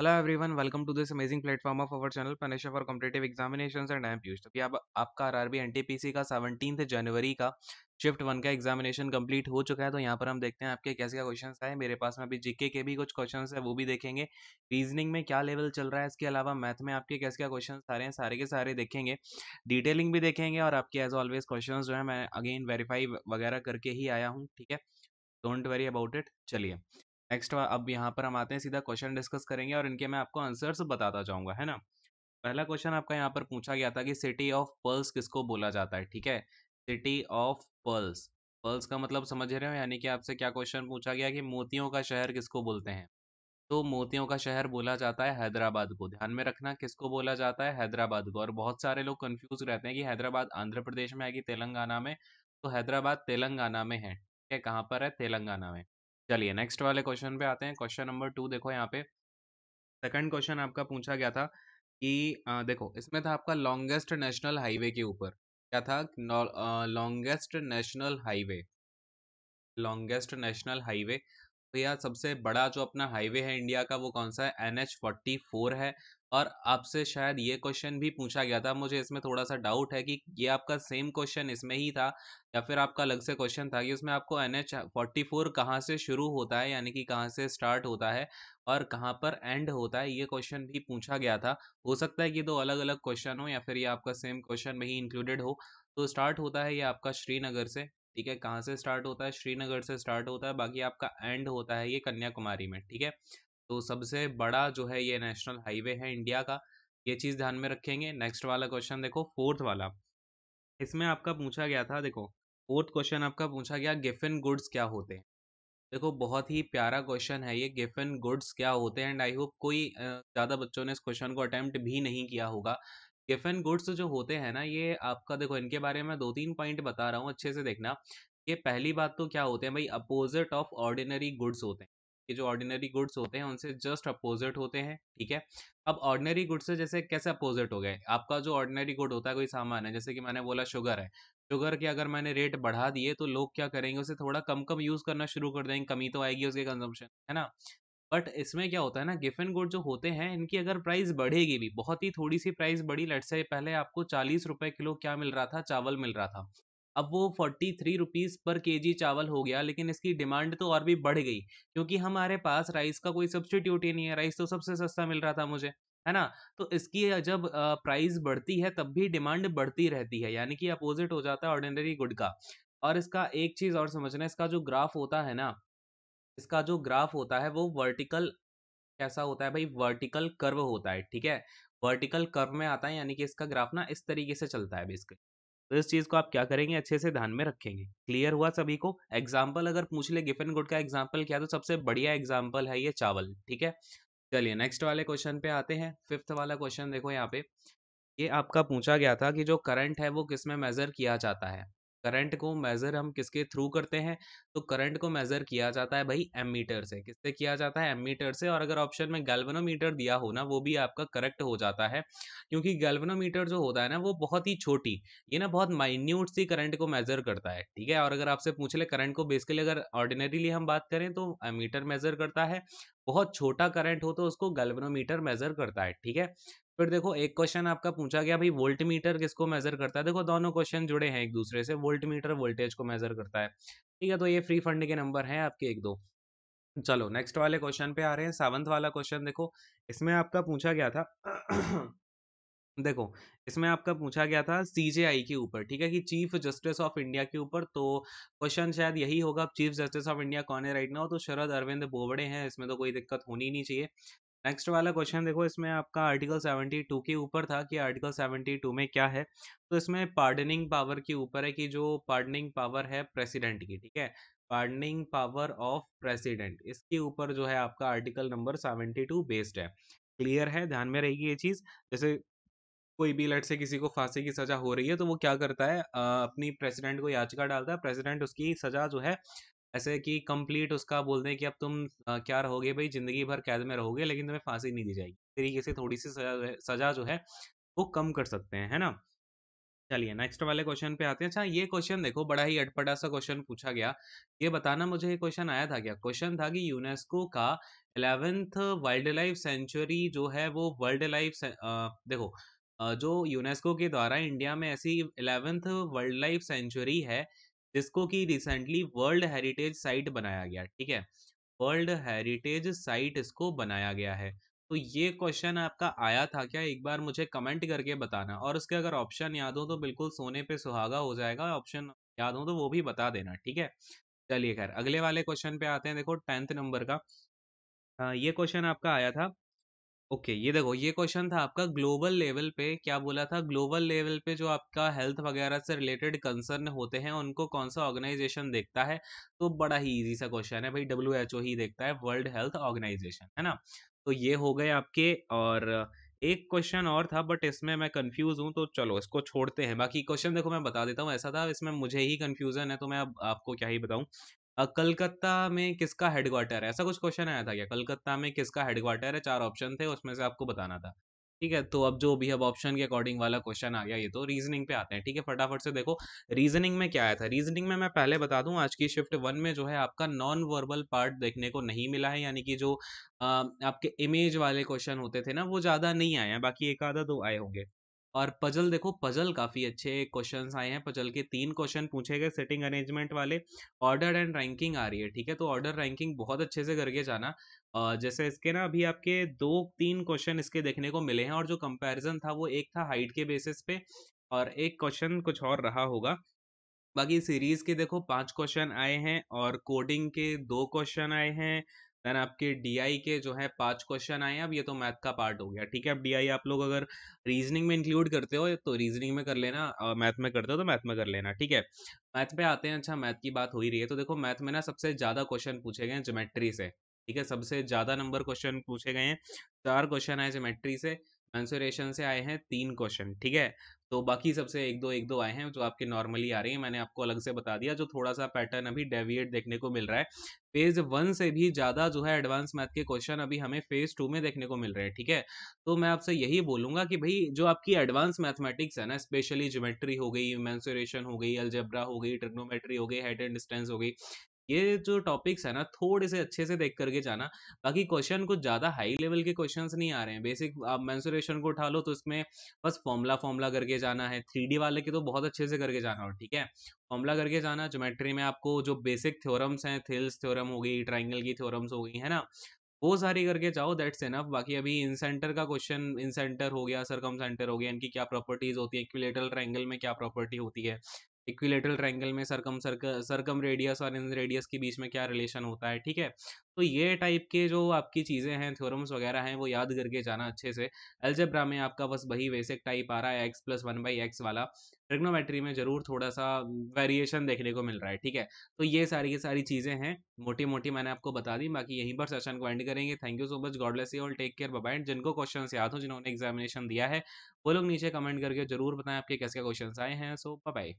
hello everyone welcome to this amazing platform of our channel पनेशा for competitive examination and I am Piyush अभी अब आपका RRB NTPC का seventeen जनवरी का शिफ्ट वन का एग्जामिनेशन कंप्लीट हो चुका है तो यहाँ पर हम देखते हैं आपके कैसे क्या क्वेश्चन आए मेरे पास में अभी जीके के भी कुछ क्वेश्चन है वो भी देखेंगे रीजनिंग में क्या लेवल चल रहा है इसके अलावा मैथ में आपके कैसे क्या क्वेश्चन आ रहे हैं सारे के सारे देखेंगे डिटेलिंग भी देखेंगे और आपके एज ऑलवेज क्वेश्चन जो है मैं अगेन वेरीफाई वगैरह करके ही आया हूँ ठीक है डोंट वरी अबाउट इट चलिए नेक्स्ट अब यहाँ पर हम आते हैं सीधा क्वेश्चन डिस्कस करेंगे और इनके मैं आपको आंसर्स बताता जाऊंगा है ना पहला क्वेश्चन आपका यहाँ पर पूछा गया था कि सिटी ऑफ पर्ल्स किसको बोला जाता है ठीक है सिटी ऑफ पर्ल्स पर्ल्स का मतलब समझ रहे हो यानी कि आपसे क्या क्वेश्चन पूछा गया कि मोतियों का शहर किसको बोलते हैं तो मोतियों का शहर बोला जाता है हैदराबाद को ध्यान में रखना किसको बोला जाता है हैदराबाद को और बहुत सारे लोग कंफ्यूज रहते हैं कि हैदराबाद आंध्र प्रदेश में है कि तेलंगाना में तो हैदराबाद तेलंगाना में है ठीक है कहाँ पर है तेलंगाना में चलिए नेक्स्ट वाले क्वेश्चन पे आते हैं क्वेश्चन नंबर टू देखो यहाँ पे सेकंड क्वेश्चन आपका पूछा गया था कि आ, देखो इसमें था आपका लॉन्गेस्ट नेशनल हाईवे के ऊपर क्या था longest national highway longest national highway तो यार सबसे बड़ा जो अपना हाईवे है इंडिया का वो कौन सा है एन एच फोर्टी फोर है और आपसे शायद ये क्वेश्चन भी पूछा गया था मुझे इसमें थोड़ा सा डाउट है कि ये आपका सेम क्वेश्चन इसमें ही था या फिर आपका अलग से क्वेश्चन था कि उसमें आपको एन एच फोर्टी फोर कहाँ से शुरू होता है यानी कि कहाँ से स्टार्ट होता है और कहाँ पर एंड होता है ये क्वेश्चन भी पूछा गया था हो सकता है कि दो अलग अलग क्वेश्चन हो या फिर ये आपका सेम क्वेश्चन में ही इंक्लूडेड हो तो स्टार्ट होता है ये आपका श्रीनगर से ठीक है कहाँ से स्टार्ट होता है श्रीनगर से स्टार्ट होता है बाकी आपका एंड होता है ये कन्याकुमारी में ठीक है तो सबसे बड़ा जो है ये नेशनल हाईवे है इंडिया का ये चीज़ ध्यान में रखेंगे नेक्स्ट वाला क्वेश्चन देखो फोर्थ वाला इसमें आपका पूछा गया था देखो फोर्थ क्वेश्चन आपका पूछा गया गिफिन गुड्स क्या होते हैं देखो बहुत ही प्यारा क्वेश्चन है ये गिफिन गुड्स क्या होते हैं एंड आई होप कोई ज़्यादा बच्चों ने इस क्वेश्चन को अटैम्प्ट भी नहीं किया होगा गिफिन गुड्स जो होते हैं ना ये आपका देखो इनके बारे में दो तीन पॉइंट बता रहा हूँ अच्छे से देखना ये पहली बात तो क्या होते हैं भाई अपोजिट ऑफ ऑर्डिनरी गुड्स होते हैं के जो ऑर्डिनरी गुड्स होते हैं उनसे जस्ट अपोजिट होते हैं ठीक है अब ऑर्डिनरी गुड से जैसे कैसे अपोजिट हो गए आपका जो ऑर्डिनरी गुड होता है कोई सामान है जैसे कि मैंने बोला शुगर है शुगर के अगर मैंने रेट बढ़ा दिए तो लोग क्या करेंगे उसे थोड़ा कम कम यूज़ करना शुरू कर देंगे कमी तो आएगी उसके कंजम्पशन है ना बट इसमें क्या होता है ना गिफन गुड जो होते हैं इनकी अगर प्राइस बढ़ेगी भी बहुत ही थोड़ी सी प्राइस बढ़ी लट से पहले आपको चालीस रुपए किलो क्या मिल रहा था चावल मिल रहा था अब वो फोर्टी थ्री रुपीज़ पर के जी चावल हो गया लेकिन इसकी डिमांड तो और भी बढ़ गई क्योंकि हमारे पास राइस का कोई सब्सटीट्यूट ही नहीं है राइस तो सबसे सस्ता मिल रहा था मुझे है ना तो इसकी जब प्राइस बढ़ती है तब भी डिमांड बढ़ती रहती है यानी कि अपोजिट हो जाता है ऑर्डिनरी गुड का और इसका एक चीज़ और समझना इसका जो ग्राफ होता है ना इसका जो ग्राफ होता है वो वर्टिकल कैसा होता है भाई वर्टिकल कर्व होता है ठीक है वर्टिकल कर्व में आता है यानी कि इसका ग्राफ ना इस तरीके से चलता है बेसिकली तो इस चीज को आप क्या करेंगे अच्छे से ध्यान में रखेंगे क्लियर हुआ सभी को एग्जाम्पल अगर पूछ ले गिफिन गुड का एग्जाम्पल क्या तो सबसे बढ़िया एग्जाम्पल है ये चावल ठीक है चलिए नेक्स्ट वाले क्वेश्चन पे आते हैं फिफ्थ वाला क्वेश्चन देखो यहाँ पे ये आपका पूछा गया था कि जो करंट है वो किस में मेजर किया जाता है करंट को मेजर हम किसके थ्रू करते हैं तो करंट को मेजर किया जाता है भाई मीटर से किससे किया जाता है मीटर से और अगर ऑप्शन में गैल्वेनोमीटर दिया हो ना वो भी आपका करेक्ट हो जाता है क्योंकि गैल्वेनोमीटर जो होता है ना वो बहुत ही छोटी ये ना बहुत माइन्यूट सी करंट को मेजर करता है ठीक है और अगर आपसे पूछ ले करंट को बेसिकली अगर ऑर्डिनरीली हम बात करें तो मीटर मेजर करता है बहुत छोटा करंट हो तो उसको गल्वनोमीटर मेजर करता है ठीक है फिर देखो एक क्वेश्चन आपका पूछा गया भाई वोल्ट मीटर किसको मेजर करता है देखो दोनों क्वेश्चन जुड़े हैं एक दूसरे से वोल्ट मीटर वोल्टेज को मेजर करता है ठीक है तो ये फ्री फंड के नंबर हैं आपके एक दो चलो नेक्स्ट वाले क्वेश्चन पे आ रहे हैं सावंत वाला क्वेश्चन देखो इसमें आपका पूछा गया था देखो इसमें आपका पूछा गया था सीजेआई के ऊपर ठीक है कि चीफ जस्टिस ऑफ इंडिया के ऊपर तो क्वेश्चन शायद यही होगा चीफ जस्टिस ऑफ इंडिया कौन है राइट हो तो शरद अरविंद बोबड़े हैं इसमें तो कोई दिक्कत होनी नहीं चाहिए नेक्स्ट वाला क्वेश्चन देखो इसमें आपका आर्टिकल सेवेंटी टू के ऊपर था कि आर्टिकल सेवेंटी टू में क्या है तो इसमें पार्डनिंग पावर के ऊपर है कि जो पार्डनिंग पावर है प्रेसिडेंट की ठीक है पार्डनिंग पावर ऑफ प्रेसिडेंट इसके ऊपर जो है आपका आर्टिकल नंबर टू बेस्ड है क्लियर है ध्यान में रहेगी ये चीज़ जैसे कोई भी लट से किसी को फांसी की सजा हो रही है तो वो क्या करता है अपनी प्रेसिडेंट को याचिका डालता है प्रेसिडेंट उसकी सजा जो है ऐसे कि कंप्लीट उसका बोल दें कि अब तुम आ, क्या रहोगे भाई जिंदगी भर कैद में रहोगे लेकिन तुम्हें फांसी नहीं दी जाएगी तरीके से थोड़ी सी सजा जो है सजा जो है वो कम कर सकते हैं है ना चलिए नेक्स्ट वाले क्वेश्चन पे आते हैं अच्छा ये क्वेश्चन देखो बड़ा ही अटपटा सा क्वेश्चन पूछा गया ये बताना मुझे ये क्वेश्चन आया था क्या क्वेश्चन था कि यूनेस्को का इलेवेंथ वाइल्ड लाइफ सेंचुरी जो है वो वर्ल्ड लाइफ देखो जो यूनेस्को के द्वारा इंडिया में ऐसी इलेवेंथ वर्ल्ड लाइफ सेंचुरी है जिसको कि रिसेंटली वर्ल्ड हेरिटेज साइट बनाया गया ठीक है वर्ल्ड हेरिटेज साइट इसको बनाया गया है तो ये क्वेश्चन आपका आया था क्या एक बार मुझे कमेंट करके बताना और उसके अगर ऑप्शन याद हो तो बिल्कुल सोने पे सुहागा हो जाएगा ऑप्शन याद हो तो वो भी बता देना ठीक है चलिए खैर अगले वाले क्वेश्चन पे आते हैं देखो टेंथ नंबर का आ, ये क्वेश्चन आपका आया था ओके ये देखो ये क्वेश्चन था आपका ग्लोबल लेवल पे क्या बोला था ग्लोबल लेवल पे जो आपका हेल्थ वगैरह से रिलेटेड कंसर्न होते हैं उनको कौन सा ऑर्गेनाइजेशन देखता है तो बड़ा ही इजी सा क्वेश्चन है भाई डब्ल्यू एच ओ ही देखता है वर्ल्ड हेल्थ ऑर्गेनाइजेशन है ना तो ये हो गए आपके और एक क्वेश्चन और था बट इसमें मैं कंफ्यूज हूँ तो चलो इसको छोड़ते हैं बाकी क्वेश्चन देखो मैं बता देता हूँ ऐसा था इसमें मुझे ही कंफ्यूजन है तो मैं अब आपको क्या ही बताऊँ कलकत्ता में किसका हेडक्वार्टर है ऐसा कुछ क्वेश्चन आया था क्या कलकत्ता में किसका हेडक्वार्टर है चार ऑप्शन थे उसमें से आपको बताना था ठीक है तो अब जो भी अब ऑप्शन के अकॉर्डिंग वाला क्वेश्चन आ गया ये तो रीजनिंग पे आते हैं ठीक है फटाफट से देखो रीजनिंग में क्या आया था रीजनिंग में मैं पहले बता दूं आज की शिफ्ट वन में जो है आपका नॉन वर्बल पार्ट देखने को नहीं मिला है यानी कि जो आ, आपके इमेज वाले क्वेश्चन होते थे ना वो ज़्यादा नहीं आए हैं बाकी एक आधा दो आए होंगे और पजल देखो पजल काफ़ी अच्छे क्वेश्चन आए हैं पजल के तीन क्वेश्चन पूछे गए सेटिंग अरेंजमेंट वाले ऑर्डर एंड रैंकिंग आ रही है ठीक है तो ऑर्डर रैंकिंग बहुत अच्छे से करके जाना जैसे इसके ना अभी आपके दो तीन क्वेश्चन इसके देखने को मिले हैं और जो कंपैरिजन था वो एक था हाइट के बेसिस पे और एक क्वेश्चन कुछ और रहा होगा बाकी सीरीज के देखो पांच क्वेश्चन आए हैं और कोडिंग के दो क्वेश्चन आए हैं देन आपके डीआई के जो है पांच क्वेश्चन आए अब ये तो मैथ का पार्ट हो गया ठीक है अब डीआई आप लोग अगर रीजनिंग में इंक्लूड करते हो तो रीजनिंग में कर लेना मैथ में करते हो तो मैथ में कर लेना ठीक है मैथ पे आते हैं अच्छा मैथ की बात हो ही रही है तो देखो मैथ में ना सबसे ज़्यादा क्वेश्चन पूछे गए जोमेट्री से ठीक है सबसे ज़्यादा नंबर क्वेश्चन पूछे गए हैं चार क्वेश्चन आए जोमेट्री से आंसरेशन से आए हैं तीन क्वेश्चन ठीक है तो बाकी सबसे एक दो एक दो आए हैं जो आपके नॉर्मली आ रही हैं मैंने आपको अलग से बता दिया जो थोड़ा सा पैटर्न अभी डेविएट देखने को मिल रहा है फेज वन से भी ज़्यादा जो है एडवांस मैथ के क्वेश्चन अभी हमें फेज टू में देखने को मिल रहे हैं ठीक है तो मैं आपसे यही बोलूंगा कि भाई जो आपकी एडवांस मैथमेटिक्स है ना स्पेशली ज्योमेट्री हो गई मैंसुरेशन हो गई अल्जेब्रा हो गई ट्रिग्नोमेट्री हो गई हेड एंड डिस्टेंस हो गई ये जो टॉपिक्स है ना थोड़े से अच्छे से देख करके जाना बाकी क्वेश्चन कुछ ज़्यादा हाई लेवल के क्वेश्चन नहीं आ रहे हैं बेसिक आप मैंसुरेशन को उठा लो तो इसमें बस फॉर्मूला फॉर्मूला करके जाना है थ्री वाले के तो बहुत अच्छे से करके जाना हो ठीक है फॉर्मूला करके जाना जोमेट्री में आपको जो बेसिक थ्योरम्स हैं थिल्स थ्योरम हो गई ट्राइंगल की थ्योरम्स हो गई है ना वो सारी करके जाओ दैट्स एनफ बाकी अभी इन सेंटर का क्वेश्चन इन सेंटर हो गया सरकम सेंटर हो गया इनकी क्या प्रॉपर्टीज होती है इक्विलेटरल ट्रायंगल में क्या प्रॉपर्टी होती है इक्विलेटरल ट्रायंगल में सरकम सरकम रेडियस और इन रेडियस के बीच में क्या रिलेशन होता है ठीक है तो ये टाइप के जो आपकी चीज़ें हैं थ्योरम्स वगैरह हैं वो याद करके जाना अच्छे से एल्जेब्रा में आपका बस वही बेसिक टाइप आ रहा है x plus one by x वाला ट्रिग्नोमेट्री में ज़रूर थोड़ा सा वेरिएशन देखने को मिल रहा है ठीक है तो ये सारी की सारी चीज़ें हैं मोटी मोटी मैंने आपको बता दी बाकी यहीं पर सेशन को एंड करेंगे thank you so much god bless you all take care bye and जिनको क्वेश्चन याद हो जिन्होंने एग्जामिनेशन दिया है वो लोग नीचे कमेंट करके जरूर बताएं आपके कैसे क्वेश्चन आए हैं सो बाय